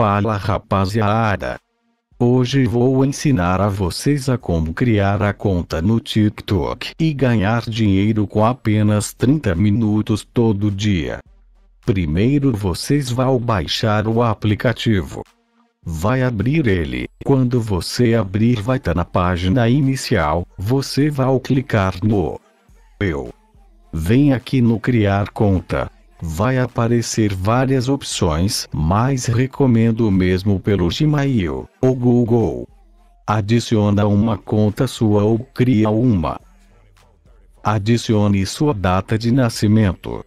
Fala rapaziada! Hoje vou ensinar a vocês a como criar a conta no TikTok e ganhar dinheiro com apenas 30 minutos todo dia. Primeiro vocês vão baixar o aplicativo. Vai abrir ele. Quando você abrir vai estar tá na página inicial, você vai clicar no Eu. Vem aqui no criar conta vai aparecer várias opções, mas recomendo o mesmo pelo Gmail ou Google. Adiciona uma conta sua ou cria uma. Adicione sua data de nascimento.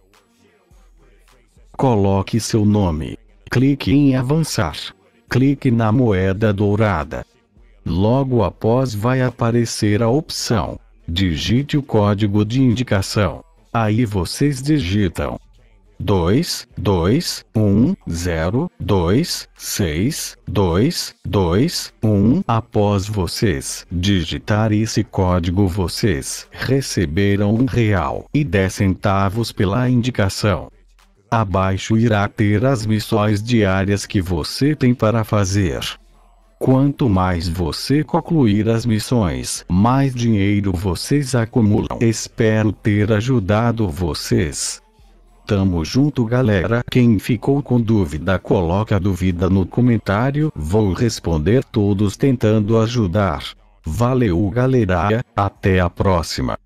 Coloque seu nome. Clique em avançar. Clique na moeda dourada. Logo após vai aparecer a opção Digite o código de indicação. Aí vocês digitam 2, 2, 1, 0, 2, 6, 2, 2, 1. Após vocês digitar esse código vocês receberam um real e 10 centavos pela indicação. Abaixo irá ter as missões diárias que você tem para fazer. Quanto mais você concluir as missões, mais dinheiro vocês acumulam. Espero ter ajudado vocês. Tamo junto galera. Quem ficou com dúvida coloca a dúvida no comentário. Vou responder todos tentando ajudar. Valeu galera. Até a próxima.